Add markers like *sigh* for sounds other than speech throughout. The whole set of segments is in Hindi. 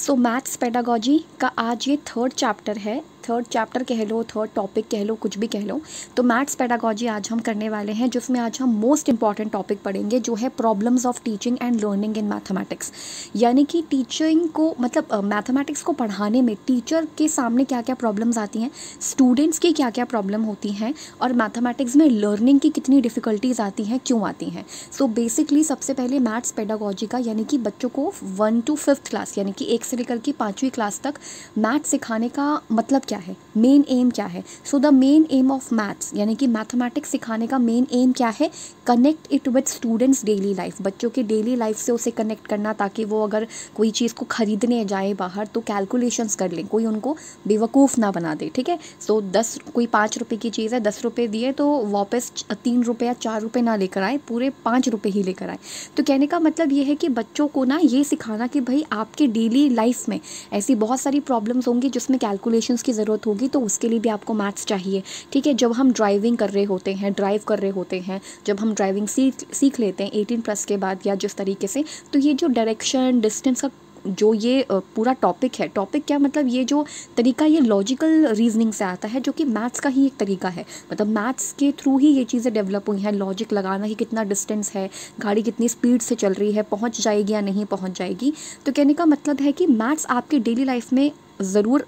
सो मैथ्स पैडागॉजी का आज ये थर्ड चैप्टर है थर्ड चैप्टर कह लो थर्ड टॉपिक कह लो कुछ भी कह लो तो मैथ्स पैडागॉजी आज हम करने वाले हैं जिसमें आज हम मोस्ट इंपॉर्टेंट टॉपिक पढ़ेंगे जो है problems of teaching and learning in mathematics यानी कि टीचिंग को मतलब मैथमेटिक्स uh, को पढ़ाने में टीचर के सामने क्या क्या प्रॉब्लम्स आती हैं स्टूडेंट्स की क्या क्या प्रॉब्लम होती हैं और मैथमेटिक्स में लर्निंग की कितनी डिफ़िकल्टीज़ आती हैं क्यों आती हैं सो बेसिकली सबसे पहले मैथ्स पैडागॉजी का यानी कि बच्चों को वन टू फिफ्थ क्लास यानी कि एक से लेकर के पाँचवीं क्लास तक मैथ्स सिखाने का मतलब क्या है मेन एम क्या है so the main aim of maths यानी कि मैथमेटिक्स सिखाने का मेन एम क्या है connect it with students daily life बच्चों के डेली लाइफ से उसे कनेक्ट करना ताकि वो अगर कोई चीज़ को ख़रीदने जाए बाहर तो कैलकुलेशंस कर लें कोई उनको बेवकूफ़ ना बना दे ठीक है सो दस कोई पाँच रुपये की चीज़ है दस रुपये दिए तो वापस तीन रुपये या चार रुपये ना लेकर आए पूरे पाँच रुपये ही लेकर आए तो कहने का मतलब ये है कि बच्चों को ना ये सिखाना कि भाई आपके डेली लाइफ में ऐसी बहुत सारी प्रॉब्लम्स होंगी जिसमें कैलकुलेशंस की ज़रूरत ज़रूरत होगी तो उसके लिए भी आपको मैथ्स चाहिए ठीक है जब हम ड्राइविंग कर रहे होते हैं ड्राइव कर रहे होते हैं जब हम ड्राइविंग सीख सीख लेते हैं एटीन प्लस के बाद या जिस तरीके से तो ये जो डायरेक्शन डिस्टेंस का जो ये पूरा टॉपिक है टॉपिक क्या मतलब ये जो तरीका ये लॉजिकल रीजनिंग से आता है जो कि मैथ्स का ही एक तरीका है मतलब मैथ्स के थ्रू ही ये चीज़ें डेवलप हुई हैं लॉजिक लगाना ही कितना डिस्टेंस है गाड़ी कितनी स्पीड से चल रही है पहुंच जाएगी या नहीं पहुंच जाएगी तो कहने का मतलब है कि मैथ्स आपके डेली लाइफ में ज़रूर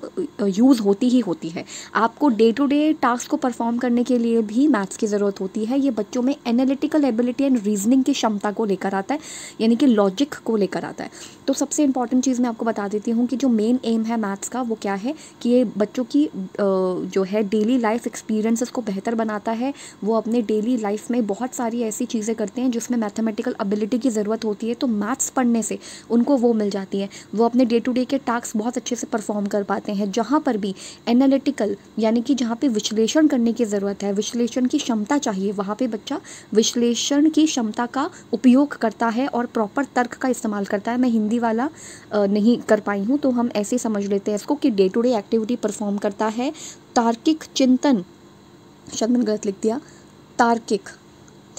यूज़ होती ही होती है आपको डे टू डे टास्क को परफॉर्म करने के लिए भी मैथ्स की ज़रूरत होती है ये बच्चों में एनालिटिकल एबिलिटी एंड रीजनिंग की क्षमता को लेकर आता है यानी कि लॉजिक को लेकर आता है तो सबसे इंपॉर्टेंट चीज़ मैं आपको बता देती हूँ कि जो मेन एम है मैथ्स का वो क्या है कि ये बच्चों की जो है डेली लाइफ एक्सपीरियंस को बेहतर बनाता है वो अपने डेली लाइफ में बहुत सारी ऐसी चीज़ें करते हैं जिसमें मैथमेटिकल एबिलिटी की ज़रूरत होती है तो मैथ्स पढ़ने से उनको वो मिल जाती है वो अपने डे टू डे के टास्क बहुत अच्छे से परफॉर्म परफॉर्म कर पाते हैं जहाँ पर भी एनालिटिकल यानी कि जहाँ पे विश्लेषण करने की ज़रूरत है विश्लेषण की क्षमता चाहिए वहाँ पे बच्चा विश्लेषण की क्षमता का उपयोग करता है और प्रॉपर तर्क का इस्तेमाल करता है मैं हिंदी वाला नहीं कर पाई हूँ तो हम ऐसे समझ लेते हैं इसको कि day to day activity perform करता है तार्किक चिंतन शब्द मैंने गलत लिख दिया तार्किक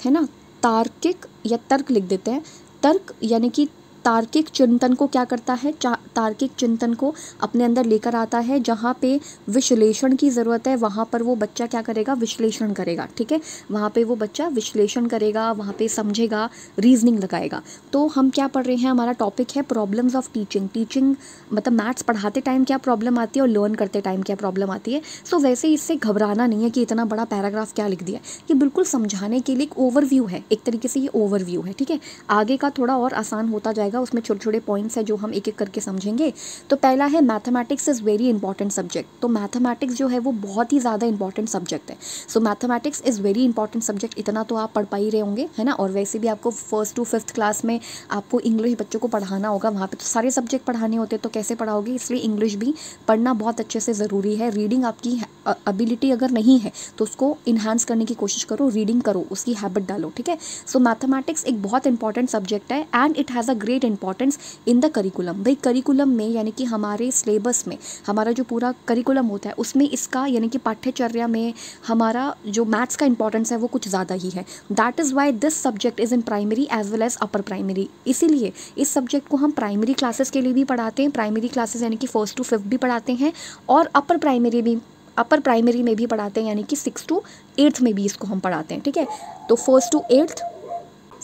है ना तार्किक या तर्क लिख देते हैं तर्क यानी कि तार्किक चिंतन को क्या करता है तार्किक चिंतन को अपने अंदर लेकर आता है जहाँ पे विश्लेषण की ज़रूरत है वहाँ पर वो बच्चा क्या करेगा विश्लेषण करेगा ठीक है वहाँ पे वो बच्चा विश्लेषण करेगा वहाँ पे समझेगा रीजनिंग लगाएगा तो हम क्या पढ़ रहे हैं हमारा टॉपिक है प्रॉब्लम्स ऑफ टीचिंग टीचिंग मतलब मैथ्स पढ़ाते टाइम क्या प्रॉब्लम आती है और लर्न करते टाइम क्या प्रॉब्लम आती है सो वैसे इससे घबराना नहीं है कि इतना बड़ा पैराग्राफ क्या लिख दिया है ये बिल्कुल समझाने के लिए एक ओवरव्यू है एक तरीके से ये ओवरव्यू है ठीक है आगे का थोड़ा और आसान होता जाएगा जाएगा उसमें छोटे छोटे पॉइंट्स हैं जो हम एक एक करके समझेंगे तो पहला है mathematics is very important subject तो मैथमेटिक्स जो है वो बहुत ही ज़्यादा इंपॉर्टेंट सब्जेक्ट है so mathematics is very important subject इतना तो आप पढ़ पा ही रहे होंगे है ना और वैसे भी आपको फर्स्ट टू फिफ्थ क्लास में आपको इंग्लिश बच्चों को पढ़ाना होगा वहाँ पर तो सारे सब्जेक्ट पढ़ाने होते तो कैसे पढ़ाओगे इसलिए इंग्लिश भी पढ़ना बहुत अच्छे से ज़रूरी है रीडिंग आपकी अबिलिटी अगर नहीं है तो उसको इन्हांस करने की कोशिश करो रीडिंग करो उसकी हैबिट डालो ठीक है सो मैथमेटिक्स एक बहुत इंपॉर्टेंट सब्जेक्ट है and it has a great great importance in the curriculum भाई करिकुलम में यानी कि हमारे सिलेबस में हमारा जो पूरा करिकुलम होता है उसमें इसका यानी कि पाठ्यचर्या में हमारा जो मैथ्स का इंपॉर्टेंस है वो कुछ ज़्यादा ही है that is why this subject is in primary as well as upper primary इसीलिए इस सब्जेक्ट को हम प्राइमरी क्लासेस के लिए भी पढ़ाते हैं प्राइमरी क्लासेस यानी कि फर्स्ट टू फिफ्थ भी पढ़ाते हैं और अपर प्राइमरी भी अपर प्राइमरी में भी पढ़ाते हैं यानी कि सिक्स टू एट्थ में भी इसको हम पढ़ाते हैं ठीक है तो फर्स्ट टू एट्थ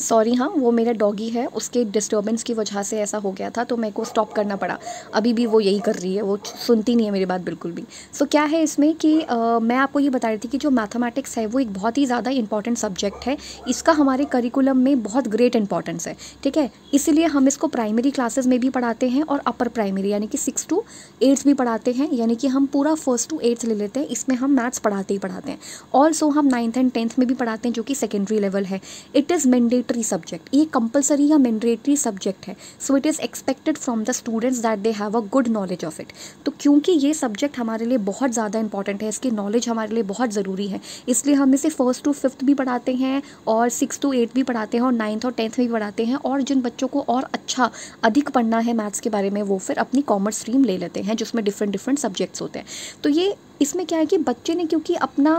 सॉरी हाँ वो मेरा डॉगी है उसके डिस्टर्बेंस की वजह से ऐसा हो गया था तो मेरे को स्टॉप करना पड़ा अभी भी वो यही कर रही है वो सुनती नहीं है मेरी बात बिल्कुल भी सो so, क्या है इसमें कि आ, मैं आपको ये बता रही थी कि जो मैथमेटिक्स है वो एक बहुत ही ज़्यादा इंपॉर्टेंट सब्जेक्ट है इसका हमारे करिकुलम में बहुत ग्रेट इंपॉर्टेंस है ठीक है इसीलिए हम इसको प्राइमरी क्लासेज में भी पढ़ाते हैं और अपर प्राइमरी यानी कि सिक्स टू एट्थ भी पढ़ाते हैं यानी कि हम पूरा फर्स्ट टू एट्थ ले लेते हैं इसमें हम मैथ्स पढ़ाते ही पढ़ाते हैं ऑल्सो हम नाइन्थ एंड टेंथ में भी पढ़ाते हैं जो कि सेकेंडरी लेवल है it is mandate mandatory subject ये कंपलसरी या मैंडेटरी सब्जेक्ट है so it is expected from the students that they have a good knowledge of it तो क्योंकि ये सब्जेक्ट हमारे लिए बहुत ज़्यादा इंपॉर्टेंट है इसकी नॉलेज हमारे लिए बहुत ज़रूरी है इसलिए हम इसे फर्स्ट टू फिफ्थ भी पढ़ाते हैं और सिक्स टू एट भी पढ़ाते हैं और नाइन्थ और टेंथ भी पढ़ाते हैं और जिन बच्चों को और अच्छा अधिक पढ़ना है मैथ्स के बारे में वो फिर अपनी कॉमर्स स्ट्रीम ले लेते हैं जिसमें डिफरेंट डिफरेंट सब्जेक्ट्स होते हैं तो ये इसमें क्या है कि बच्चे ने क्योंकि अपना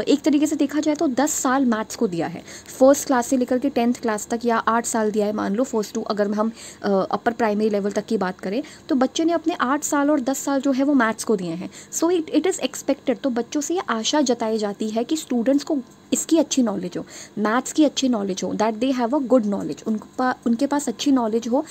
एक तरीके से देखा जाए तो दस साल मैथ्स को दिया है फर्स्ट क्लास से लेकर के टेंथ क्लास तक या आठ साल दिया है मान लो फर्स्ट टू अगर हम अपर प्राइमरी लेवल तक की बात करें तो बच्चे ने अपने आठ साल और दस साल जो है वो मैथ्स को दिए हैं so it it is expected तो बच्चों से ये आशा जताई जाती है कि स्टूडेंट्स को इसकी अच्छी नॉलेज हो मैथ्स की अच्छी नॉलेज हो that they have a good knowledge उनके पास अच्छी नॉलेज हो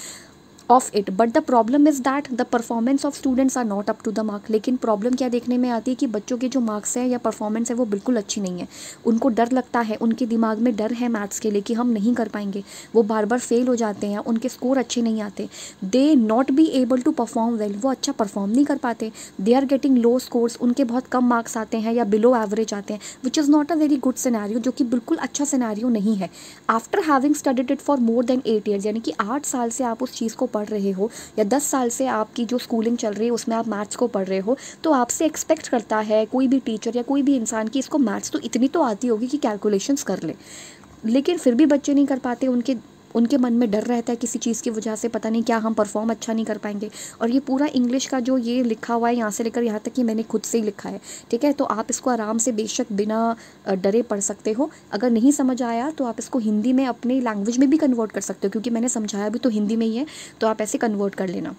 of it but the problem is that the performance of students are not up to the mark लेकिन प्रॉब्लम क्या देखने में आती है कि बच्चों के जो मार्क्स हैं या परफॉर्मेंस है वो बिल्कुल अच्छी नहीं है उनको डर लगता है उनके दिमाग में डर है मैथ्स के लिए कि हम नहीं कर पाएंगे वो बार बार फेल हो जाते हैं उनके स्कोर अच्छे नहीं आते they not be able to perform well वो अच्छा परफॉर्म नहीं कर पाते they are getting low scores उनके बहुत कम मार्क्स आते हैं या बिलो एवरेज आते हैं which is not a very good scenario जो कि बिल्कुल अच्छा सिनारियो नहीं है after having studied it for more than eight year यानी कि आठ साल से आप उस चीज़ को पढ़ पढ़ रहे हो या दस साल से आपकी जो स्कूलिंग चल रही है उसमें आप मैथ्स को पढ़ रहे हो तो आपसे एक्सपेक्ट करता है कोई भी टीचर या कोई भी इंसान की इसको मैथ्स तो इतनी तो आती होगी कि कैलकुलेशंस कर ले लेकिन फिर भी बच्चे नहीं कर पाते उनके उनके मन में डर रहता है किसी चीज़ की वजह से पता नहीं क्या हम परफॉर्म अच्छा नहीं कर पाएंगे और ये पूरा इंग्लिश का जो ये लिखा हुआ है यहाँ से लेकर यहाँ तक कि मैंने खुद से ही लिखा है ठीक है तो आप इसको आराम से बेशक बिना डरे पढ़ सकते हो अगर नहीं समझ आया तो आप इसको हिंदी में अपने लैंग्वेज में भी कन्वर्ट कर सकते हो क्योंकि मैंने समझाया भी तो हिंदी में ही है तो आप ऐसे कन्वर्ट कर लेना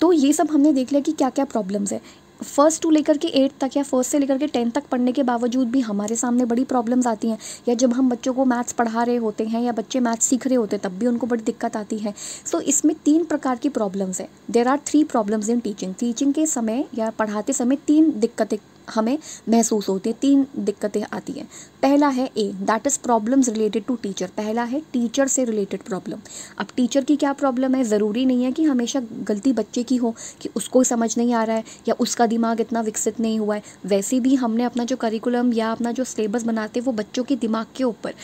तो ये सब हमने देख लिया कि क्या क्या प्रॉब्लम्स है फ़र्स्ट टू लेकर के एट तक या फर्स्ट से लेकर के टेंथ तक पढ़ने के बावजूद भी हमारे सामने बड़ी प्रॉब्लम्स आती हैं या जब हम बच्चों को मैथ्स पढ़ा रहे होते हैं या बच्चे मैथ्स सीख रहे होते हैं तब भी उनको बड़ी दिक्कत आती है सो so, इसमें तीन प्रकार की प्रॉब्लम्स हैं there are three problems in teaching teaching के समय या पढ़ाते समय तीन दिक्कतें हमें महसूस होती है तीन दिक्कतें आती हैं पहला है A that is problems related to teacher पहला है टीचर से रिलेटेड प्रॉब्लम अब टीचर की क्या प्रॉब्लम है ज़रूरी नहीं है कि हमेशा गलती बच्चे की हो कि उसको समझ नहीं आ रहा है या उसका दिमाग इतना विकसित नहीं हुआ है वैसे भी हमने अपना जो करिकुलम या अपना जो सिलेबस बनाते हैं वो बच्चों के दिमाग के ऊपर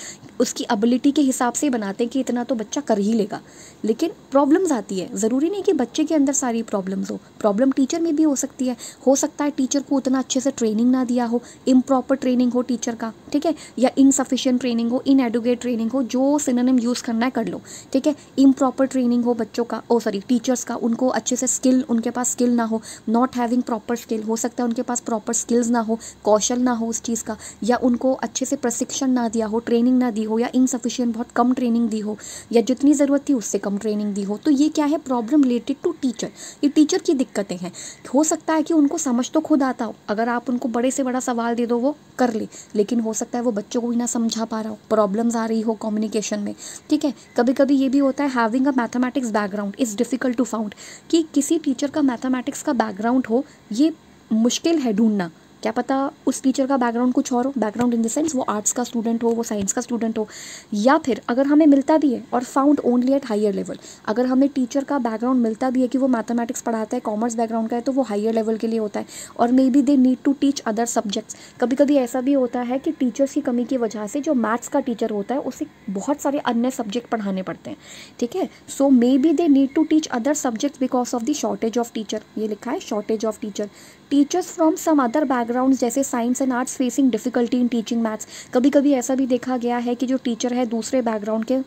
उसकी एबिलिटी के हिसाब से बनाते हैं कि इतना तो बच्चा कर ही लेगा लेकिन प्रॉब्लम्स आती है ज़रूरी नहीं कि बच्चे के अंदर सारी प्रॉब्लम्स हो प्रॉब्लम टीचर में भी हो सकती है हो सकता है टीचर को उतना अच्छे से ट्रेनिंग ना दिया हो इम्प्रॉपर ट्रेनिंग हो टीचर का ठीक है या इनसफिशियंट ट्रेनिंग हो इन एडुकेट ट्रेनिंग हो जो सिनेम यूज़ करना है कर लो ठीक है इम्प्रॉपर ट्रेनिंग हो बच्चों का ओ सॉरी टीचर्स का उनको अच्छे से स्किल उनके पास स्किल ना हो नॉट हैविंग प्रॉपर स्किल हो सकता है उनके पास प्रॉपर स्किल्स ना हो कौशल ना हो उस चीज़ का या उनको अच्छे से प्रशिक्षण ना दिया हो ट्रेनिंग ना दी हो या इनसफिशियंट बहुत कम ट्रेनिंग दी हो या जितनी ज़रूरत थी उससे कम ट्रेनिंग दी हो तो ये क्या है प्रॉब्लम रिलेटेड टू टीचर ये टीचर की दिक्कतें हैं हो सकता है कि उनको समझ तो खुद आता हो अगर आप आप उनको बड़े से बड़ा सवाल दे दो वो कर ले लेकिन हो सकता है वो बच्चों को भी ना समझा पा रहा हो प्रॉब्लम्स आ रही हो कम्युनिकेशन में ठीक है कभी कभी ये भी होता है having a mathematics background is difficult to found कि किसी टीचर का मैथमेटिक्स का बैकग्राउंड हो ये मुश्किल है ढूंढना क्या पता उस टीचर का बैकग्राउंड कुछ और हो बैकग्राउंड इन द सेंस वो आर्ट्स का स्टूडेंट हो वो साइंस का स्टूडेंट हो या फिर अगर हमें मिलता भी है और found only at higher level अगर हमें टीचर का बैकग्राउंड मिलता भी है कि वो मैथमेटिक्स पढ़ाता है कॉमर्स बैकग्राउंड का है तो वो हायर लेवल के लिए होता है और may be they need to teach other subjects कभी कभी ऐसा भी होता है कि टीचर्स की कमी की वजह से जो मैथ्स का टीचर होता है उसे बहुत सारे अन्य सब्जेक्ट पढ़ाने पड़ते हैं ठीक है so may be they need to teach other subjects because of the shortage of teacher ये लिखा है shortage of teacher teachers from some other background जैसे science and arts facing difficulty in teaching maths कभी कभी ऐसा भी देखा गया है कि जो टीचर है दूसरे बैकग्राउंड के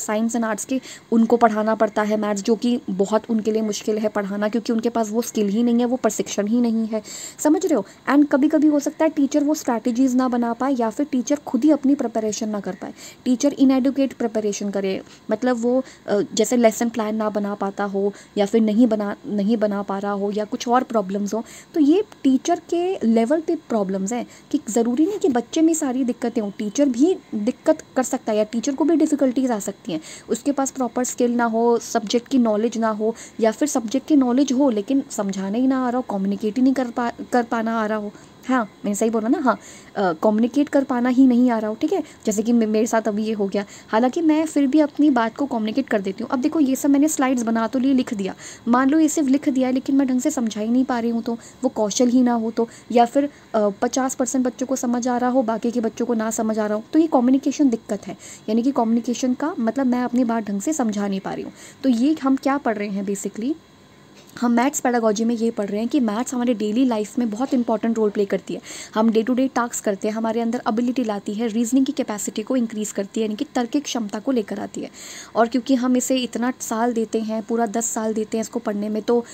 साइंस एंड आर्ट्स के उनको पढ़ाना पड़ता है मैथ्स जो कि बहुत उनके लिए मुश्किल है पढ़ाना क्योंकि उनके पास वो स्किल ही नहीं है वो प्रशिक्षण ही नहीं है समझ रहे हो एंड कभी कभी हो सकता है टीचर वो स्ट्रैटेजीज़ ना बना पाए या फिर टीचर खुद ही अपनी प्रपरेशन ना कर पाए टीचर इनएडुकेट प्रपरेशन करे मतलब वो जैसे लेसन प्लान ना बना पाता हो या फिर नहीं बना नहीं बना पा रहा हो या कुछ और प्रॉब्लम्स हो तो ये टीचर के लेवल पे प्रॉब्लम्स हैं कि ज़रूरी नहीं कि बच्चे में सारी दिक्कतें हों टीचर भी दिक्कत कर सकता है या टीचर को भी डिफ़िकल्टीज आ सकती सकती हैं उसके पास प्रॉपर स्किल ना हो सब्जेक्ट की नॉलेज ना हो या फिर सब्जेक्ट की नॉलेज हो लेकिन समझाना ही ना आ रहा हो कम्युनिकेट ही नहीं कर पा कर पाना आ रहा हो हाँ मैंने सही बोला ना हाँ कम्युनिकेट कर पाना ही नहीं आ रहा हो ठीक है जैसे कि मेरे साथ अभी ये हो गया हालांकि मैं फिर भी अपनी बात को कम्युनिकेट कर देती हूँ अब देखो ये सब मैंने स्लाइड्स बना तो लिए लिख दिया मान लो ये सिर्फ लिख दिया है लेकिन मैं ढंग से समझा ही नहीं पा रही हूँ तो वो कौशल ही ना हो तो या फिर पचास परसेंट बच्चों को समझ आ रहा हो बाकी के बच्चों को ना समझ आ रहा हो तो ये कॉम्युनिकेशन दिक्कत है यानी कि कम्युनिकेशन का मतलब मैं अपनी बात ढंग से समझा नहीं पा रही हूँ तो ये हम क्या पढ़ रहे हैं बेसिकली हम मैथ्स पैडागोजी में ये पढ़ रहे हैं कि मैथ्स हमारे डेली लाइफ में बहुत इंपॉर्टेंट रोल प्ले करती है हम डे टू डे टास्क करते हैं हमारे अंदर एबिलिटी लाती है रीजनिंग की कैपेसिटी को इंक्रीज़ करती है यानी कि तर्किक क्षमता को लेकर आती है और क्योंकि हम इसे इतना साल देते हैं पूरा दस साल देते हैं इसको पढ़ने में तो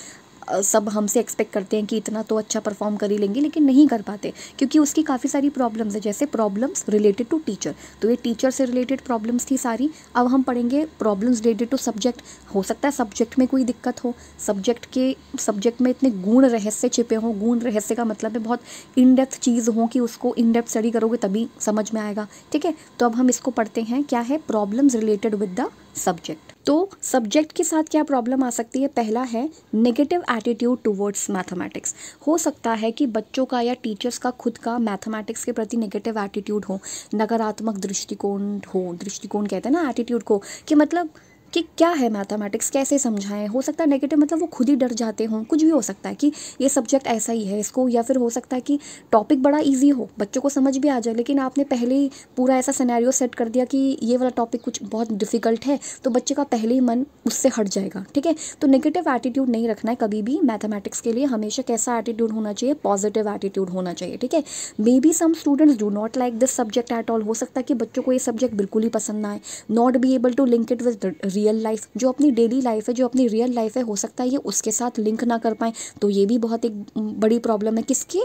सब हमसे एक्सपेक्ट करते हैं कि इतना तो अच्छा परफॉर्म कर ही लेंगे लेकिन नहीं कर पाते क्योंकि उसकी काफ़ी सारी प्रॉब्लम्स है जैसे प्रॉब्लम्स रिलेटेड टू टीचर तो ये टीचर से रिलेटेड प्रॉब्लम्स थी सारी अब हम पढ़ेंगे प्रॉब्लम्स रिलेटेड टू सब्जेक्ट हो सकता है सब्जेक्ट में कोई दिक्कत हो सब्जेक्ट के सब्जेक्ट में इतने गुण रहस्य छिपे हों गुण रहस्य का मतलब है बहुत इन डेप्थ चीज़ हो कि उसको इन डेप्थ स्टडी करोगे तभी समझ में आएगा ठीक है तो अब हम इसको पढ़ते हैं क्या है problems related with the subject तो सब्जेक्ट के साथ क्या प्रॉब्लम आ सकती है पहला है नेगेटिव एटीट्यूड टुवर्ड्स मैथमेटिक्स हो सकता है कि बच्चों का या टीचर्स का खुद का मैथमेटिक्स के प्रति नेगेटिव एटीट्यूड हो नकारात्मक दृष्टिकोण हो दृष्टिकोण कहते हैं ना एटीट्यूड को कि मतलब कि क्या है मैथमेटिक्स कैसे समझाएं हो सकता है नेगेटिव मतलब वो खुद ही डर जाते हों कुछ भी हो सकता है कि ये सब्जेक्ट ऐसा ही है इसको या फिर हो सकता है कि टॉपिक बड़ा ईजी हो बच्चों को समझ भी आ जाए लेकिन आपने पहले ही पूरा ऐसा सिनेरियो सेट कर दिया कि ये वाला टॉपिक कुछ बहुत डिफ़िकल्ट है तो बच्चे का पहले ही मन उससे हट जाएगा ठीक है तो नेगेटिव एटीट्यूड नहीं रखना है कभी भी मैथमेटिक्स के लिए हमेशा कैसा एटीट्यूड होना चाहिए पॉजिटिव एटीट्यूड होना चाहिए ठीक है may be some students do not like this subject at all हो सकता है कि बच्चों को ये सब्जेक्ट बिल्कुल ही पसंद ना आए not be able to link it with real life जो अपनी डेली लाइफ है जो अपनी रियल लाइफ है हो सकता है ये उसके साथ लिंक ना कर पाएँ तो ये भी बहुत एक बड़ी प्रॉब्लम है किसके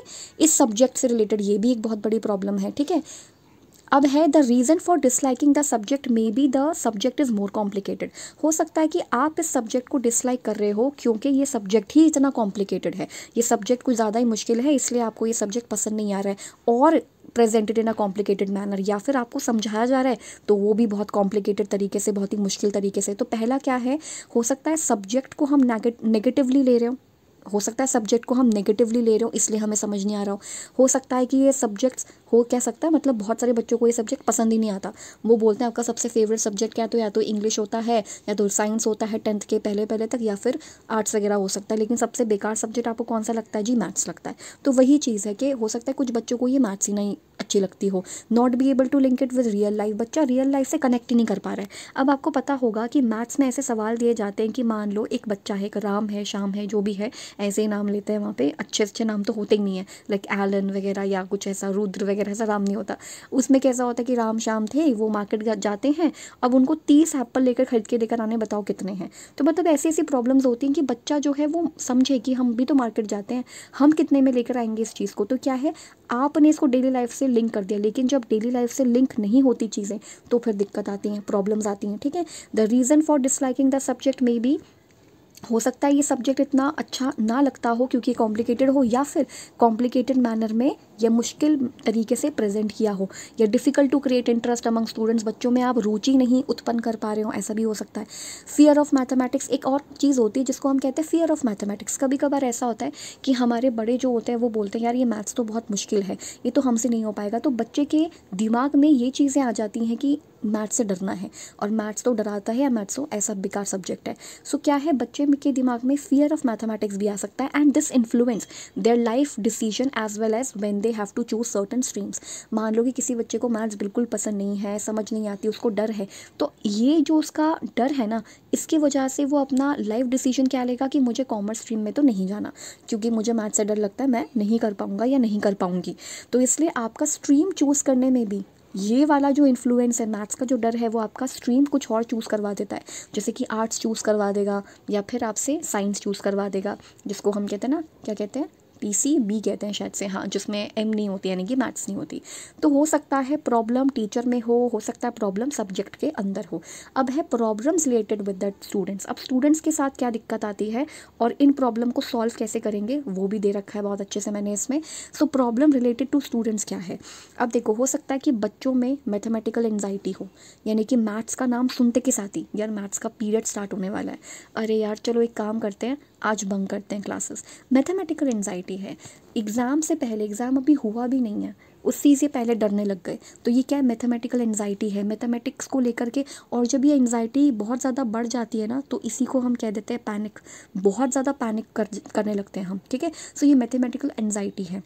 इस सब्जेक्ट से रिलेटेड ये भी एक बहुत बड़ी प्रॉब्लम है ठीक है अब है the reason for disliking the subject may be the subject is more complicated हो सकता है कि आप इस सब्जेक्ट को डिसलाइक कर रहे हो क्योंकि ये सब्जेक्ट ही इतना कॉम्प्लिकेटेड है ये सब्जेक्ट कुछ ज़्यादा ही मुश्किल है इसलिए आपको ये सब्जेक्ट पसंद नहीं आ रहा है और presented in a complicated manner या फिर आपको समझाया जा रहा है तो वो भी बहुत कॉम्प्लिकेटेड तरीके से बहुत ही मुश्किल तरीके से तो पहला क्या है हो सकता है सब्जेक्ट को हम नेगेटिवली ले रहे हो हो सकता है सब्जेक्ट को हम नेगेटिवली ले रहे हो इसलिए हमें समझ नहीं आ रहा हो हो सकता है कि ये सब्जेक्ट्स हो क्या सकता है मतलब बहुत सारे बच्चों को ये सब्जेक्ट पसंद ही नहीं आता वो बोलते हैं आपका सबसे फेवरेट सब्जेक्ट क्या तो या तो इंग्लिश होता है या तो साइंस होता है टेंथ के पहले पहले तक या फिर आर्ट्स वगैरह हो सकता है लेकिन सबसे बेकार सब्जेक्ट आपको कौन सा लगता है जी मैथ्स लगता है तो वही चीज़ है कि हो सकता है कुछ बच्चों को ये मैथ्स ही नहीं अच्छी लगती हो not be able to link it with real life बच्चा रियल लाइफ से कनेक्ट ही नहीं कर पा रहा है अब आपको पता होगा कि मैथ्स में ऐसे सवाल दिए जाते हैं कि मान लो एक बच्चा है एक राम है शाम है जो भी है ऐसे ही नाम लेते हैं वहाँ पे अच्छे अच्छे नाम तो होते ही नहीं है लाइक एलन वगैरह या कुछ ऐसा रुद्र वगैरह ऐसा नाम नहीं होता उसमें कैसा होता है कि राम शाम थे वो मार्केट जाते हैं अब उनको तीस एप्पल लेकर खरीद के लेकर आने बताओ कितने हैं तो मतलब ऐसी ऐसी प्रॉब्लम्स होती हैं कि बच्चा जो है वो समझे कि हम भी तो मार्केट जाते हैं हम कितने में लेकर आएंगे इस चीज़ को तो क्या है आपने इसको डेली लाइफ से लिंक कर दिया लेकिन जब डेली लाइफ से लिंक नहीं होती चीज़ें तो फिर दिक्कत आती हैं प्रॉब्लम्स आती हैं ठीक है the reason for disliking the subject may be हो सकता है ये सब्जेक्ट इतना अच्छा ना लगता हो क्योंकि कॉम्प्लिकेटेड हो या फिर कॉम्प्लिकेटेड मैनर में या मुश्किल तरीके से प्रेजेंट किया हो या difficult to create interest among students बच्चों में आप रुचि नहीं उत्पन्न कर पा रहे हो ऐसा भी हो सकता है फियर ऑफ मैथमेटिक्स एक और चीज़ होती है जिसको हम कहते हैं फियर ऑफ मैथमेटिक्स कभी कभार ऐसा होता है कि हमारे बड़े जो होते हैं वो बोलते हैं यार ये मैथ्स तो बहुत मुश्किल है ये तो हमसे नहीं हो पाएगा तो बच्चे के दिमाग में ये चीज़ें आ जाती हैं कि मैथ्स से डरना है और मैथ्स तो डराता है या मैथ्स तो ऐसा बेकार सब्जेक्ट है सो क्या है बच्चे के दिमाग में फियर ऑफ मैथमेटिक्स भी आ सकता है and this influence their life decision as well as when they have to choose certain streams मान लो कि किसी बच्चे को मैथ्स बिल्कुल पसंद नहीं है समझ नहीं आती उसको डर है तो ये जो उसका डर है ना इसकी वजह से वो अपना लाइफ डिसीजन क्या लेगा कि मुझे कॉमर्स स्ट्रीम में तो नहीं जाना क्योंकि मुझे मैथ्स से डर लगता है मैं नहीं कर पाऊँगा या नहीं कर पाऊँगी तो इसलिए आपका स्ट्रीम चूज़ करने में भी ये वाला जो इन्फ्लुएंस है मैथ्स का जो डर है वो आपका स्ट्रीम कुछ और चूज़ करवा देता है जैसे कि आर्ट्स चूज़ करवा देगा या फिर आपसे साइंस चूज़ करवा देगा जिसको हम कहते हैं ना क्या कहते हैं पी सी बी कहते हैं शायद से हाँ जिसमें एम नहीं होती यानी कि मैथ्स नहीं होती तो हो सकता है प्रॉब्लम टीचर में हो हो सकता है प्रॉब्लम सब्जेक्ट के अंदर हो अब है problems related with the students अब स्टूडेंट्स के साथ क्या दिक्कत आती है और इन प्रॉब्लम को सॉल्व कैसे करेंगे वो भी दे रखा है बहुत अच्छे से मैंने इसमें so problem related to students क्या है अब देखो हो सकता है कि बच्चों में मैथमेटिकल एन्जाइटी हो यानी कि मैथ्स का नाम सुनते के साथ ही यार मैथ्स का पीरियड स्टार्ट होने वाला है अरे यार चलो एक काम करते हैं आज बंक करते हैं क्लासेस मैथमेटिकल एनजाइटी है एग्ज़ाम से पहले एग्ज़ाम अभी हुआ भी नहीं है उस चीज़ से पहले डरने लग गए तो ये क्या है मैथमेटिकल एनजाइटी है मैथमेटिक्स को लेकर के और जब ये एनजाइटी बहुत ज़्यादा बढ़ जाती है ना तो इसी को हम कह देते हैं पैनिक बहुत ज़्यादा पैनिक कर, करने लगते हैं हम ठीक है सो ये मैथमेटिकल एनजाइटी है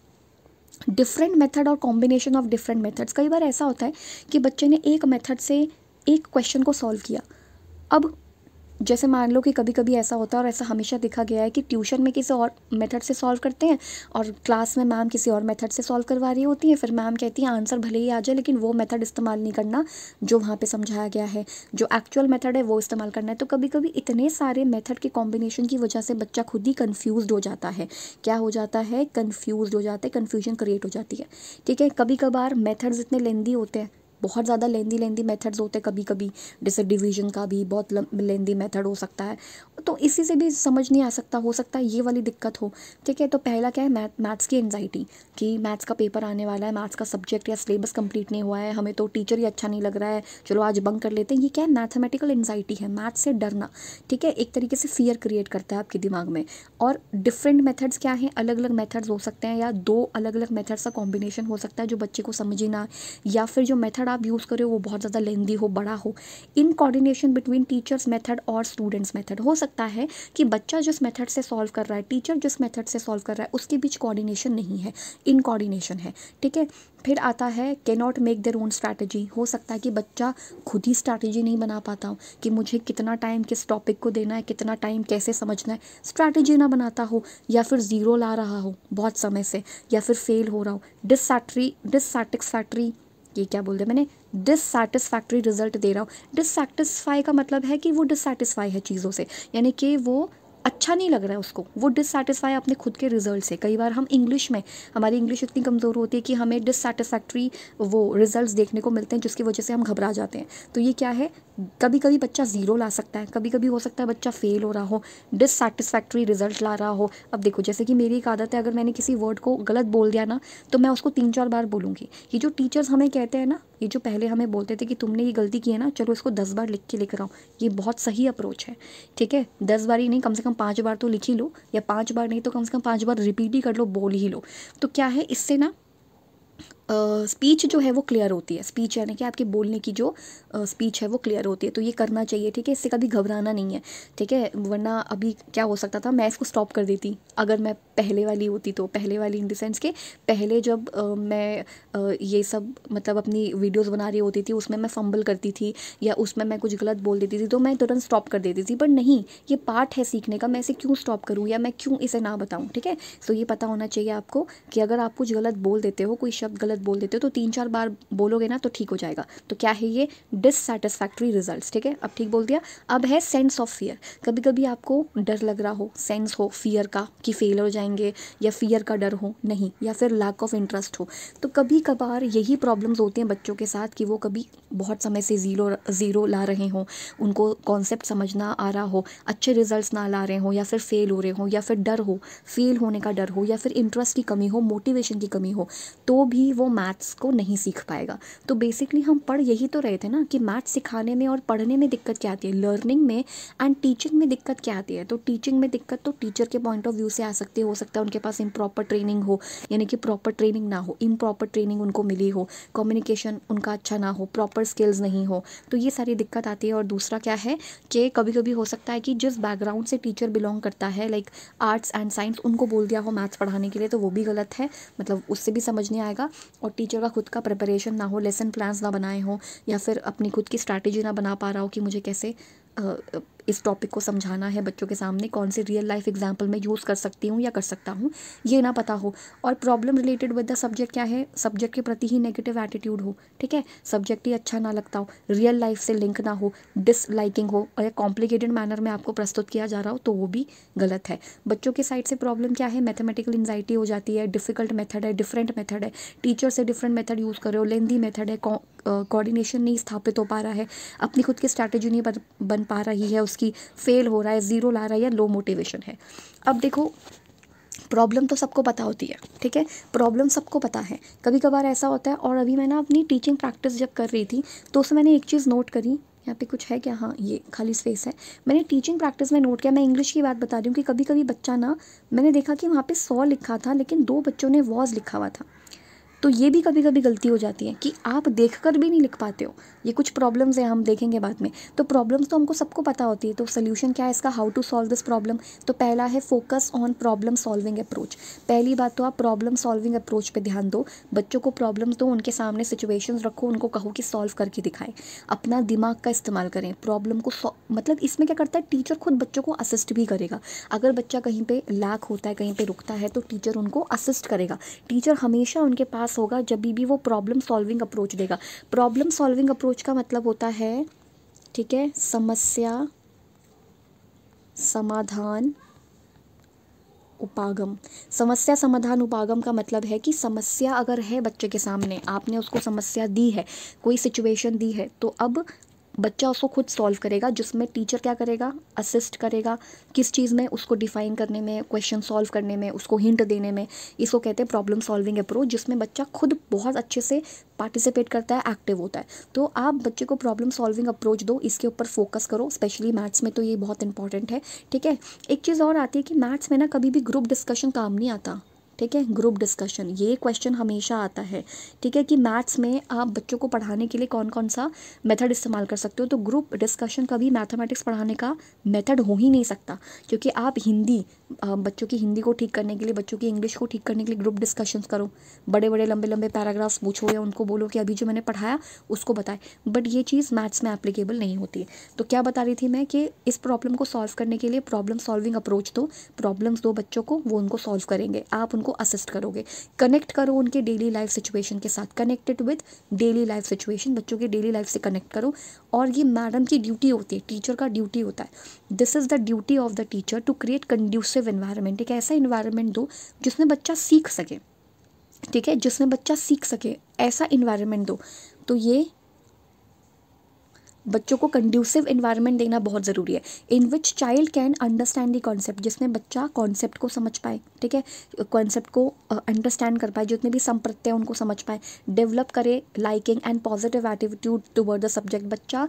डिफरेंट मेथड और कॉम्बिनेशन ऑफ डिफरेंट मेथड्स कई बार ऐसा होता है कि बच्चे ने एक मेथड से एक क्वेश्चन को सॉल्व किया अब जैसे मान लो कि कभी कभी ऐसा होता है और ऐसा हमेशा देखा गया है कि ट्यूशन में किसी और मेथड से सॉल्व करते हैं और क्लास में मैम किसी और मेथड से सॉल्व करवा रही होती हैं फिर मैम कहती हैं आंसर भले ही आ जाए लेकिन वो मेथड इस्तेमाल नहीं करना जो वहाँ पे समझाया गया है जो एक्चुअल मेथड है वो इस्तेमाल करना है तो कभी कभी इतने सारे मेथड के कॉम्बिनेशन की वजह से बच्चा खुद ही कन्फ्यूज हो जाता है क्या हो जाता है कन्फ्यूज हो जाता है कन्फ्यूजन क्रिएट हो जाती है ठीक है कभी कभार मेथड्स इतने लेंदी होते हैं बहुत ज़्यादा लेंदी लेंदी मेथड्स होते हैं कभी कभी जैसे डिवीजन का भी बहुत लेंदी मेथड हो सकता है तो इसी से भी समझ नहीं आ सकता हो सकता है ये वाली दिक्कत हो ठीक है तो पहला क्या है मैथ मैथ्स की एनजाइटी कि मैथ्स का पेपर आने वाला है मैथ्स का सब्जेक्ट या सिलेबस कंप्लीट नहीं हुआ है हमें तो टीचर ही अच्छा नहीं लग रहा है चलो आज बंक कर लेते हैं ये क्या है मैथमेटिकल एनजाइटी है मैथ्स से डरना ठीक है एक तरीके से फियर क्रिएट करता है आपके दिमाग में और डिफरेंट मेथड्स क्या हैं अलग अलग मेथड्स हो सकते हैं या दो अलग अलग मेथड्स का कॉम्बिनेशन हो सकता है जो बच्चे को समझना या फिर जो मेथड मेथड आप यूज़ करें वो बहुत ज़्यादा लेंदी हो बड़ा हो in coordination between teachers method और स्टूडेंट्स मेथड हो सकता है कि बच्चा जिस मेथड से सॉल्व कर रहा है टीचर जिस मेथड से सॉल्व कर रहा है उसके बीच कॉर्डिनेशन नहीं है इन कॉर्डिनेशन है ठीक है फिर आता है के not make their own strategy हो सकता है कि बच्चा खुद ही स्ट्रैटेजी नहीं बना पाता हूँ कि मुझे कितना टाइम किस टॉपिक को देना है कितना टाइम कैसे समझना है स्ट्रैटेजी ना बनाता हो या फिर ज़ीरो ला रहा हो बहुत समय से या फिर फेल हो रहा हो डिससेट्री डिससेटिस्फैक्ट्री ये क्या बोल हैं मैंने डिससेटिस्फैक्ट्री रिजल्ट दे रहा हूँ डिससेटिस्फाई का मतलब है कि वो डिससेटिस्फाई है चीज़ों से यानी कि वो अच्छा नहीं लग रहा है उसको वो डिससेटिस्फाई अपने खुद के रिजल्ट से कई बार हम इंग्लिश में हमारी इंग्लिश इतनी कमज़ोर होती है कि हमें डिससेटिस्फैक्ट्री वो रिजल्ट्स देखने को मिलते हैं जिसकी वजह से हम घबरा जाते हैं तो ये क्या है कभी कभी बच्चा ज़ीरो ला सकता है कभी कभी हो सकता है बच्चा फेल हो रहा हो डिससेटिस्फैक्ट्री रिजल्ट ला रहा हो अब देखो जैसे कि मेरी एक आदत है अगर मैंने किसी वर्ड को गलत बोल दिया ना तो मैं उसको तीन चार बार बोलूँगी ये जो टीचर्स हमें कहते हैं ना ये जो पहले हमें बोलते थे कि तुमने ये गलती की है ना चलो इसको दस बार लिख के लिख रहा हूँ ये बहुत सही अप्रोच है ठीक है दस बार ही नहीं कम से कम पाँच बार तो लिख ही लो या पाँच बार नहीं तो कम से कम पाँच बार रिपीट ही कर लो बोल ही लो तो क्या है इससे ना स्पीच uh, जो है वो क्लियर होती है स्पीच यानी कि आपके बोलने की जो स्पीच uh, है वो क्लियर होती है तो ये करना चाहिए ठीक है इससे कभी घबराना नहीं है ठीक है वरना अभी क्या हो सकता था मैं इसको स्टॉप कर देती अगर मैं पहले वाली होती तो पहले वाली इन देंस के पहले जब uh, मैं ये सब मतलब अपनी वीडियोज़ बना रही होती थी उसमें मैं फंबल करती थी या उसमें मैं कुछ गलत बोल देती थी तो मैं तुरंत स्टॉप कर देती थी बट नहीं ये पार्ट है सीखने का मैं इसे क्यों स्टॉप करूँ या मैं क्यों इसे ना बताऊँ ठीक है तो ये पता होना चाहिए आपको कि अगर आप कुछ गलत बोल देते हो कोई शब्द गलत गलत बोल देते हो तो तीन चार बार बोलोगे ना तो ठीक हो जाएगा तो क्या है ये डिससेटिस्फैक्ट्री रिजल्ट ठीक है अब ठीक बोल दिया अब है सेंस ऑफ फियर कभी कभी आपको डर लग रहा हो सेंस हो फियर का कि फेल हो जाएंगे या फियर का डर हो नहीं या फिर लैक ऑफ इंटरेस्ट हो तो कभी कभार यही प्रॉब्लम्स होती हैं बच्चों के साथ कि वो कभी बहुत समय से ज़ीरो ज़ीरो ला रहे हों उनको कॉन्सेप्ट समझना आ रहा हो अच्छे रिजल्ट ना ला रहे हों या फिर फेल हो रहे हों या फिर डर हो फेल होने का डर हो या फिर इंटरेस्ट की कमी हो मोटिवेशन की कमी हो तो भी वो मैथ्स को नहीं सीख पाएगा तो बेसिकली हम पढ़ यही तो रहे थे ना कि मैथ्स सिखाने में और पढ़ने में दिक्कत क्या आती है लर्निंग में एंड टीचिंग में दिक्कत क्या आती है तो टीचिंग में दिक्कत तो टीचर के पॉइंट ऑफ व्यू से आ सकती हो सकता है उनके पास इम्प्रॉपर ट्रेनिंग हो यानी कि प्रॉपर ट्रेनिंग ना हो इम्प्रॉपर ट्रेनिंग उनको मिली हो कम्युनिकेशन उनका अच्छा ना हो प्रॉपर स्किल्स नहीं हो तो ये सारी दिक्कत आती है और दूसरा क्या है कि कभी कभी हो सकता है कि जिस बैकग्राउंड से टीचर बिलोंग करता है लाइक आर्ट्स एंड साइंस उनको बोल दिया हो मैथ्स पढ़ाने के लिए तो वो भी गलत है मतलब उससे भी समझ नहीं आएगा और टीचर का खुद का प्रिपरेशन ना हो लेसन प्लान्स ना बनाए हो या फिर अपनी खुद की स्ट्रैटेजी ना बना पा रहा हो कि मुझे कैसे इस टॉपिक को समझाना है बच्चों के सामने कौन से रियल लाइफ एग्जाम्पल मैं यूज़ कर सकती हूँ या कर सकता हूँ ये ना पता हो और problem related with the subject क्या है सब्जेक्ट के प्रति ही नेगेटिव एटीट्यूड हो ठीक है सब्जेक्ट ही अच्छा ना लगता हो रियल लाइफ से लिंक ना हो डिसलाइकिंग हो और कॉम्प्लिकेटेड मैनर में आपको प्रस्तुत किया जा रहा हो तो वो भी गलत है बच्चों के साइड से प्रॉब्लम क्या है मैथमेटिकल एन्जाइटी हो जाती है डिफिकल्ट मेथड है डिफरेंट मेथड है टीचर से डिफरेंट मेथड यूज़ कर रहे हो लेंदी मेथड है कोऑर्डिनेशन नहीं स्थापित हो पा रहा है अपनी खुद की स्ट्रैटेजी नहीं बन पा रही है उसकी फेल हो रहा है ज़ीरो ला रहा है या लो मोटिवेशन है अब देखो प्रॉब्लम तो सबको पता होती है ठीक है प्रॉब्लम सबको पता है कभी कभार ऐसा होता है और अभी मैं ना अपनी टीचिंग प्रैक्टिस जब कर रही थी तो उसमें मैंने एक चीज़ नोट करी यहाँ पे कुछ है क्या हाँ ये खाली स्पेस है मैंने टीचिंग प्रैक्टिस में नोट किया मैं इंग्लिश की बात बता रही हूँ कि कभी कभी बच्चा ना मैंने देखा कि वहाँ पे सौ लिखा था लेकिन दो बच्चों ने वॉज लिखा हुआ था तो ये भी कभी कभी गलती हो जाती है कि आप देख कर भी नहीं लिख पाते हो ये कुछ प्रॉब्लम्स हैं हम देखेंगे बाद में तो प्रॉब्लम्स तो हमको सबको पता होती है तो सोल्यूशन क्या है इसका how to solve this problem तो पहला है focus on problem solving approach पहली बात तो आप प्रॉब्लम सॉल्विंग अप्रोच पर ध्यान दो बच्चों को प्रॉब्लम्स दो उनके सामने सिचुएशन रखो उनको कहो कि सॉल्व करके दिखाएं अपना दिमाग का इस्तेमाल करें प्रॉब्लम को मतलब इसमें क्या करता है टीचर खुद बच्चों को असिस्ट भी करेगा अगर बच्चा कहीं पर लैक होता है कहीं पर रुकता है तो टीचर उनको असिस्ट करेगा टीचर हमेशा उनके पास पास होगा जब भी वो प्रॉब्लम सॉल्विंग अप्रोच देगा प्रॉब्लम सॉल्विंग अप्रोच का मतलब होता है ठीक है समस्या समाधान उपागम समस्या समाधान उपागम का मतलब है कि समस्या अगर है बच्चे के सामने आपने उसको समस्या दी है कोई सिचुएशन दी है तो अब बच्चा उसको खुद सॉल्व करेगा जिसमें टीचर क्या करेगा असिस्ट करेगा किस चीज़ में उसको डिफाइन करने में क्वेश्चन सॉल्व करने में उसको हिंट देने में इसको कहते हैं प्रॉब्लम सॉल्विंग अप्रोच जिसमें बच्चा खुद बहुत अच्छे से पार्टिसिपेट करता है एक्टिव होता है तो आप बच्चे को प्रॉब्लम सॉल्विंग अप्रोच दो इसके ऊपर फोकस करो स्पेशली मैथ्स में तो ये बहुत इंपॉर्टेंट है ठीक है एक चीज़ और आती है कि मैथ्स में ना कभी भी ग्रुप डिस्कशन काम नहीं आता ठीक है ग्रुप डिस्कशन ये क्वेश्चन हमेशा आता है ठीक है कि मैथ्स में आप बच्चों को पढ़ाने के लिए कौन कौन सा मेथड इस्तेमाल कर सकते हो तो ग्रुप डिस्कशन कभी मैथमेटिक्स पढ़ाने का मेथड हो ही नहीं सकता क्योंकि आप हिंदी बच्चों की हिंदी को ठीक करने के लिए बच्चों की इंग्लिश को ठीक करने के लिए ग्रुप डिस्कशंस करो बड़े बड़े लंबे लंबे पैराग्राफ्स पूछो या उनको बोलो कि अभी जो मैंने पढ़ाया उसको बताएं बट ये चीज़ मैथ्स में एप्लीकेबल नहीं होती है तो क्या बता रही थी मैं कि इस प्रॉब्लम को सॉल्व करने के लिए प्रॉब्लम सॉल्विंग अप्रोच दो प्रॉब्लम्स दो बच्चों को वो उनको सॉल्व करेंगे आप उनको असिस्ट करोगे कनेक्ट करो उनके डेली लाइफ सिचुएशन के साथ connected with daily life situation बच्चों की डेली लाइफ से कनेक्ट करो और ये मैडम की ड्यूटी होती है टीचर का ड्यूटी होता है this is the duty of the teacher to create conducive supportive environment एक ऐसा इन्वायरमेंट दो जिसमें बच्चा सीख सके ठीक है जिसमें बच्चा सीख सके ऐसा इन्वायरमेंट दो तो ये बच्चों को कंड्यूसिव इन्वायरमेंट देना बहुत ज़रूरी है in which child can understand the concept जिसमें बच्चा कॉन्सेप्ट को समझ पाए ठीक है कॉन्सेप्ट को अंडरस्टैंड uh, कर पाए जितने भी संप्रत्य हैं उनको समझ पाए डेवलप करे liking and positive attitude toward the subject बच्चा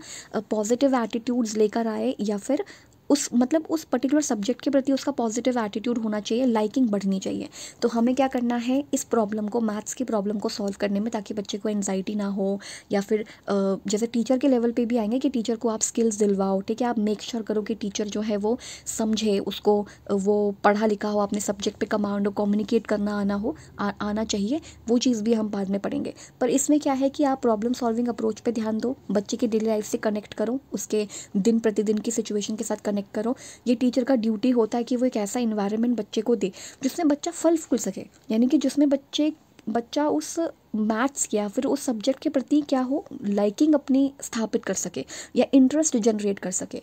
पॉजिटिव एटीट्यूड्स लेकर आए या फिर उस मतलब उस पर्टिकुलर सब्जेक्ट के प्रति उसका पॉजिटिव एटीट्यूड होना चाहिए लाइकिंग बढ़नी चाहिए तो हमें क्या करना है इस प्रॉब्लम को मैथ्स की प्रॉब्लम को सॉल्व करने में ताकि बच्चे को एनजाइटी ना हो या फिर जैसे टीचर के लेवल पर भी आएंगे कि टीचर को आप स्किल्स दिलवाओ ठीक है आप मेक श्योर sure करो कि टीचर जो है वो समझे उसको वो पढ़ा लिखा हो अपने सब्जेक्ट पर कमांड हो कम्युनिकेट करना आना हो आ, आना चाहिए वो चीज़ भी हम बाद में पढ़ेंगे पर इसमें क्या है कि आप प्रॉब्लम सॉल्विंग अप्रोच पे ध्यान दो बच्चे की डेली लाइफ से कनेक्ट करो उसके दिन प्रतिदिन की सिचुएशन के साथ कनेक्ट कनेक्ट करो ये टीचर का ड्यूटी होता है कि वो एक ऐसा इन्वायरमेंट बच्चे को दे जिसमें बच्चा फल फूल सके यानी कि जिसमें बच्चे बच्चा उस मैथ्स या फिर उस सब्जेक्ट के प्रति क्या हो लाइकिंग अपनी स्थापित कर सके या इंटरेस्ट जनरेट कर सके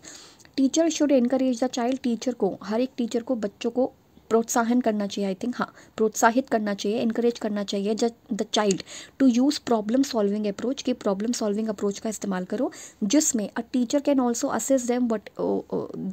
teacher should encourage the child teacher को हर एक टीचर को बच्चों को प्रोत्साहन करना चाहिए आई थिंक हाँ प्रोत्साहित करना चाहिए इनक्रेज करना चाहिए ज the child to use problem solving approach कि प्रॉब्लम सॉल्विंग अप्रोच का इस्तेमाल करो जिसमें a teacher can also assist them what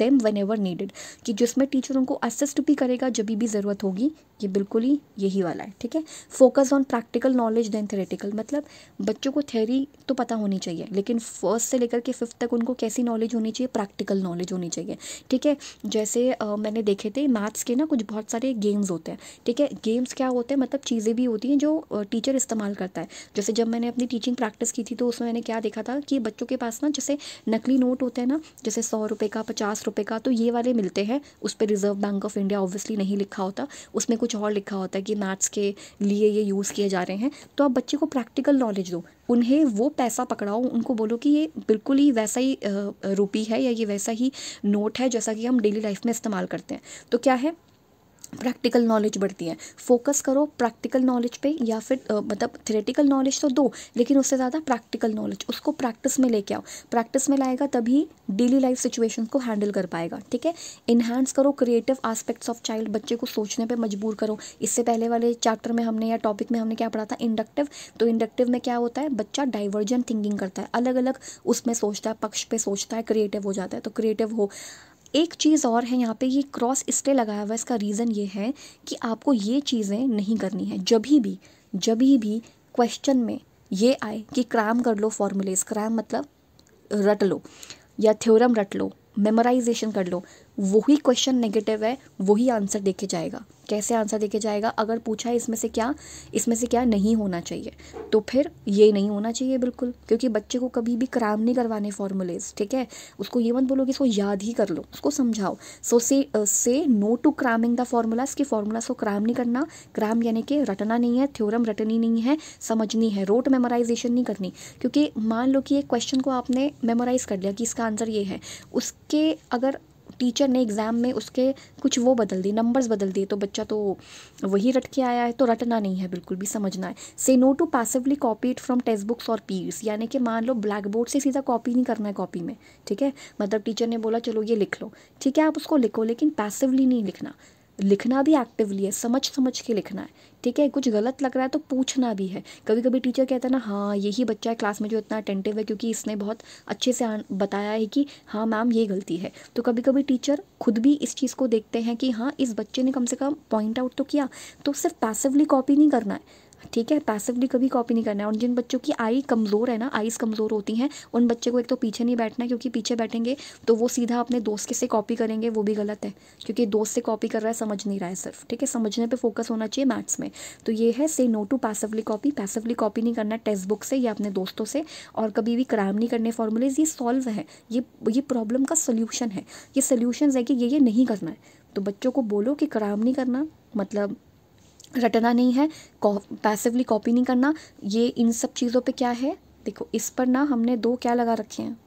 them whenever needed कि जिसमें टीचर उनको असिस्ट भी करेगा जब भी ज़रूरत होगी ये बिल्कुल ही यही वाला है ठीक है focus on practical knowledge than theoretical मतलब बच्चों को थेरी तो पता होनी चाहिए लेकिन फर्स्ट से लेकर के फिफ्थ तक उनको कैसी नॉलेज होनी चाहिए प्रैक्टिकल नॉलेज होनी चाहिए ठीक है जैसे uh, मैंने देखे थे मैथ्स के ना कुछ बहुत सारे गेम्स होते हैं ठीक है गेम्स क्या होते हैं मतलब चीज़ें भी होती हैं जो टीचर इस्तेमाल करता है जैसे जब मैंने अपनी टीचिंग प्रैक्टिस की थी तो उसमें मैंने क्या देखा था कि बच्चों के पास ना जैसे नकली नोट होते हैं ना जैसे सौ रुपये का पचास रुपये का तो ये वाले मिलते हैं उस पर reserve bank of India obviously नहीं लिखा होता उसमें कुछ और लिखा होता है कि मैथ्स के लिए ये यूज़ किए जा रहे हैं तो आप बच्चे को प्रैक्टिकल नॉलेज दो उन्हें वो पैसा पकड़ाओ उनको बोलो कि ये बिल्कुल ही वैसा ही रुपी है या ये वैसा ही नोट है जैसा कि हम डेली लाइफ में इस्तेमाल करते हैं तो क्या है प्रैक्टिकल नॉलेज बढ़ती है फोकस करो प्रैक्टिकल नॉलेज पे या फिर मतलब थेरेटिकल नॉलेज तो दो लेकिन उससे ज़्यादा प्रैक्टिकल नॉलेज उसको प्रैक्टिस में लेके आओ प्रैक्टिस में लाएगा तभी डेली लाइफ सिचुएशन को हैंडल कर पाएगा ठीक है इन्हांस करो क्रिएटिव आस्पेक्ट्स ऑफ चाइल्ड बच्चे को सोचने पर मजबूर करो इससे पहले वाले चैप्टर में हमने या टॉपिक में हमने क्या पढ़ा था इंडक्टिव तो इंडक्टिव में क्या होता है बच्चा डाइवर्जेंट थिंकिंग करता है अलग अलग उसमें सोचता है पक्ष पे सोचता है क्रिएटिव हो जाता है तो क्रिएटिव हो एक चीज़ और है यहाँ पे ये क्रॉस इसलिए लगाया हुआ है इसका रीज़न ये है कि आपको ये चीज़ें नहीं करनी है जब भी जब भी क्वेश्चन में ये आए कि क्रैम कर लो फॉर्मूलेज क्रैम मतलब रट लो या थ्योरम रट लो मेमोराइजेशन कर लो वही क्वेश्चन नेगेटिव है वही आंसर देखे जाएगा कैसे आंसर देके जाएगा अगर पूछा है इसमें से क्या इसमें से क्या नहीं होना चाहिए तो फिर ये नहीं होना चाहिए बिल्कुल क्योंकि बच्चे को कभी भी क्राम नहीं करवाने फॉर्मूलेज ठीक है उसको ये मत बोलो कि इसको याद ही कर लो उसको समझाओ so say say no to cramming the formulas कि फॉर्मूलाज को क्राम नहीं करना क्राम यानी कि रटना नहीं है थ्योरम रटनी नहीं है समझनी है रोट मेमोराइजेशन नहीं करनी क्योंकि मान लो कि एक क्वेश्चन को आपने मेमोराइज़ कर लिया कि इसका आंसर ये है उसके अगर टीचर ने एग्ज़ाम में उसके कुछ वो बदल दिए नंबर्स बदल दिए तो बच्चा तो वही रट के आया है तो रटना नहीं है बिल्कुल भी समझना है say no to passively copy it from text books और पीर्स यानी कि मान लो ब्लैक बोर्ड से सीधा कॉपी नहीं करना है कॉपी में ठीक है मतलब टीचर ने बोला चलो ये लिख लो ठीक है आप उसको लिखो लेकिन पैसिवली नहीं लिखना लिखना भी एक्टिवली है समझ समझ के लिखना है ठीक है कुछ गलत लग रहा है तो पूछना भी है कभी कभी टीचर कहता है ना हाँ यही बच्चा है क्लास में जो इतना अटेंटिव है क्योंकि इसने बहुत अच्छे से बताया है कि हाँ मैम ये गलती है तो कभी कभी टीचर खुद भी इस चीज़ को देखते हैं कि हाँ इस बच्चे ने कम से कम पॉइंट आउट तो किया तो सिर्फ पैसिवली कॉपी नहीं करना है ठीक है पैसिवली कभी कॉपी नहीं करना है और जिन बच्चों की आई कमज़ोर है ना आईज़ कमज़ोर होती हैं उन बच्चे को एक तो पीछे नहीं बैठना है क्योंकि पीछे बैठेंगे तो वो सीधा अपने दोस्त के से कॉपी करेंगे वो भी गलत है क्योंकि दोस्त से कॉपी कर रहा है समझ नहीं रहा है सिर्फ ठीक है समझने पर फोकस होना चाहिए मैथ्स में तो ये है say no to passively copy passively copy नहीं करना टेक्स्ट बुक से या अपने दोस्तों से और कभी भी क्राइम नहीं करने फॉर्मूलेज ये सॉल्व है ये ये प्रॉब्लम का सोल्यूशन है ये सोल्यूशन है कि ये ये नहीं करना है तो बच्चों को बोलो कि क्राइम नहीं करना मतलब रटना नहीं है पैसिवली कॉपी नहीं करना ये इन सब चीज़ों पे क्या है देखो इस पर ना हमने दो क्या लगा रखे हैं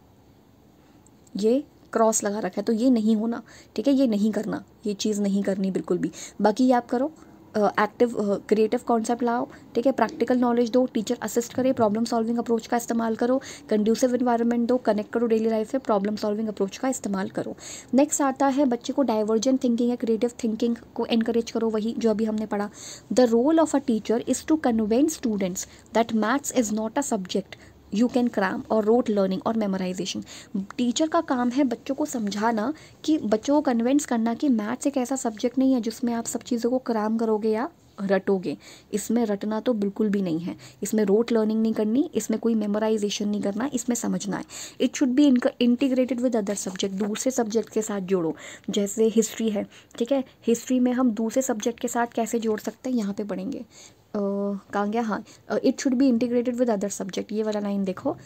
ये क्रॉस लगा रखा है तो ये नहीं होना ठीक है ये नहीं करना ये चीज़ नहीं करनी बिल्कुल भी बाकी ये आप करो एक्टिव क्रिएटिव कॉन्सेप्ट लाओ ठीक है प्रैक्टिकल नॉलेज दो टीचर असिस्ट करे प्रॉब्लम सॉल्विंग अप्रोच का इस्तेमाल करो कंड्यूसिव इन्वायरमेंट दो कनेक्ट करो डेली लाइफ में प्रॉब्लम सॉल्विंग अप्रोच का इस्तेमाल करो नेक्स्ट आता है बच्चे को डाइवर्जेंट थिंकिंग या क्रिएटिव थिंकिंग को इनकरेज करो वही जो अभी हमने पढ़ा the role of a teacher is to convince students that maths is not a subject you can cram और रोट लर्निंग और मेमोराइजेशन टीचर का काम है बच्चों को समझाना कि बच्चों को कन्वेंस करना कि मैथ्स एक ऐसा सब्जेक्ट नहीं है जिसमें आप सब चीज़ों को क्राम करोगे या रटोगे इसमें रटना तो बिल्कुल भी नहीं है इसमें रोट लर्निंग नहीं करनी इसमें कोई मेमोराइजेशन नहीं करना इसमें समझना है इट शुड बी इनका इंटीग्रेटेड विद अदर सब्जेक्ट दूसरे सब्जेक्ट के साथ जोड़ो जैसे हिस्ट्री है ठीक है हिस्ट्री में हम दूसरे सब्जेक्ट के साथ कैसे जोड़ सकते हैं यहाँ पे पढ़ेंगे कहाँ गया हाँ it should be integrated with other subject ये वाला लाइन देखो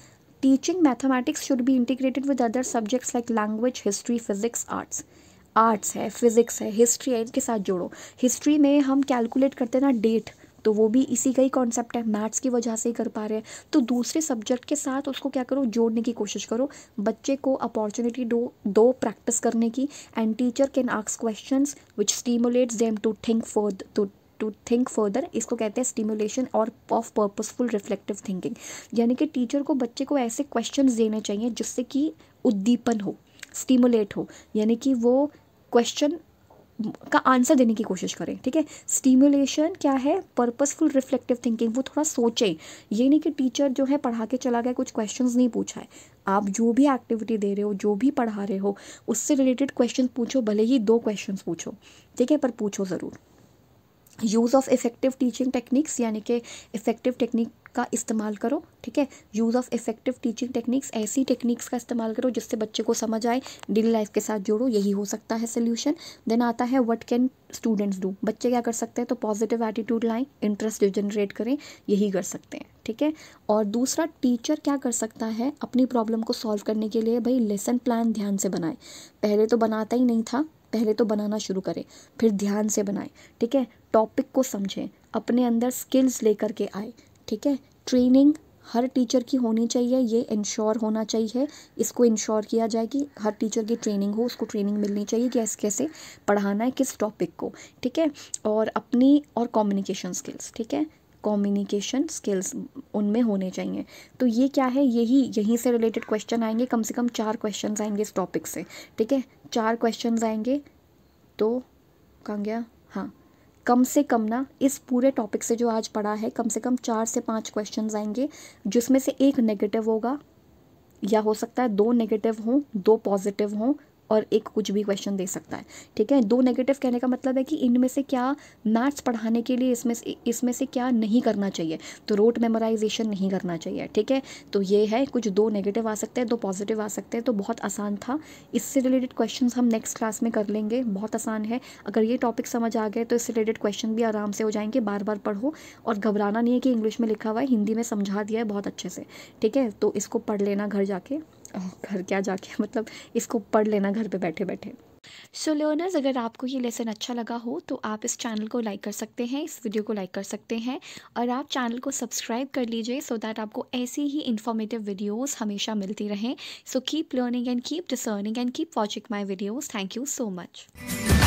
teaching mathematics should be integrated with other subjects like language history physics arts arts है फिजिक्स है हिस्ट्री है इनके साथ जोड़ो हिस्ट्री में हम कैलकुलेट करते हैं ना डेट तो वो भी इसी का ही कॉन्सेप्ट है मैथ्स की वजह से ही कर पा रहे हैं तो दूसरे सब्जेक्ट के साथ उसको क्या करो जोड़ने की कोशिश करो बच्चे को अपॉर्चुनिटी दो दो प्रैक्टिस करने की and teacher can ask questions which stimulates them to think for to to think further इसको कहते हैं स्टिमुलेशन और ऑफ पर्पसफुल रिफ्लेक्टिव थिंकिंग यानी कि टीचर को बच्चे को ऐसे क्वेश्चन देने चाहिए जिससे कि उद्दीपन हो स्टिमुलेट हो यानी कि वो क्वेश्चन का आंसर देने की कोशिश करें ठीक है स्टिमुलेशन क्या है पर्पसफुल रिफ्लेक्टिव थिंकिंग वो थोड़ा सोचें ये नहीं कि टीचर जो है पढ़ा के चला गया कुछ क्वेश्चन नहीं पूछा है आप जो भी एक्टिविटी दे रहे हो जो भी पढ़ा रहे हो उससे रिलेटेड क्वेश्चन पूछो भले ही दो क्वेश्चन पूछो ठीक है पर पूछो ज़रूर use of effective teaching techniques यानी कि इफ़ेक्टिव टेक्निक का इस्तेमाल करो ठीक है use of effective teaching techniques ऐसी टेक्निक्स का इस्तेमाल करो जिससे बच्चे को समझ आए डेली लाइफ के साथ जोड़ो यही हो सकता है सोल्यूशन देन आता है व्हाट कैन स्टूडेंट्स डू बच्चे क्या कर सकते हैं तो पॉजिटिव एटीट्यूड लाएं इंटरेस्ट जनरेट करें यही कर सकते हैं ठीक है और दूसरा टीचर क्या कर सकता है अपनी प्रॉब्लम को सॉल्व करने के लिए भाई लेसन प्लान ध्यान से बनाए पहले तो बनाता ही नहीं था पहले तो बनाना शुरू करें फिर ध्यान से बनाएं ठीक है टॉपिक को समझें अपने अंदर स्किल्स लेकर के आए ठीक है ट्रेनिंग हर टीचर की होनी चाहिए ये इंश्योर होना चाहिए इसको इंश्योर किया जाए कि हर टीचर की ट्रेनिंग हो उसको ट्रेनिंग मिलनी चाहिए कि ऐसे कैसे पढ़ाना है किस टॉपिक को ठीक है और अपनी और कम्युनिकेशन स्किल्स ठीक है कम्युनिकेशन स्किल्स उनमें होने चाहिए तो ये क्या है यही यहीं से रिलेटेड क्वेश्चन आएंगे कम से कम चार क्वेश्चन आएंगे इस टॉपिक से ठीक है चार क्वेश्चन आएंगे तो कहाँ गया हाँ कम से कम ना इस पूरे टॉपिक से जो आज पढ़ा है कम से कम चार से पाँच क्वेश्चन आएंगे जिसमें से एक नेगेटिव होगा या हो सकता है दो नेगेटिव हों दो पॉजिटिव हों और एक कुछ भी क्वेश्चन दे सकता है ठीक है दो नेगेटिव कहने का मतलब है कि इनमें से क्या मैथ्स पढ़ाने के लिए इसमें से इसमें से क्या नहीं करना चाहिए तो रोट मेमोराइजेशन नहीं करना चाहिए ठीक है तो ये है कुछ दो नेगेटिव आ सकते हैं दो पॉजिटिव आ सकते हैं तो बहुत आसान था इससे रिलेटेड क्वेश्चन हम नेक्स्ट क्लास में कर लेंगे बहुत आसान है अगर ये टॉपिक समझ आ गए तो इससे रिलेटेड क्वेश्चन भी आराम से हो जाएंगे बार बार पढ़ो और घबराना नहीं है कि इंग्लिश में लिखा हुआ है हिंदी में समझा दिया है बहुत अच्छे से ठीक है तो इसको पढ़ लेना घर जाके घर क्या जाके *laughs* मतलब इसको पढ़ लेना घर पे बैठे बैठे सो so, लर्नर्स अगर आपको ये लेसन अच्छा लगा हो तो आप इस चैनल को लाइक कर सकते हैं इस वीडियो को लाइक कर सकते हैं और आप चैनल को सब्सक्राइब कर लीजिए सो so दैट आपको ऐसी ही इन्फॉर्मेटिव वीडियोस हमेशा मिलती रहें so keep learning and keep discerning and keep watching my videos thank you so much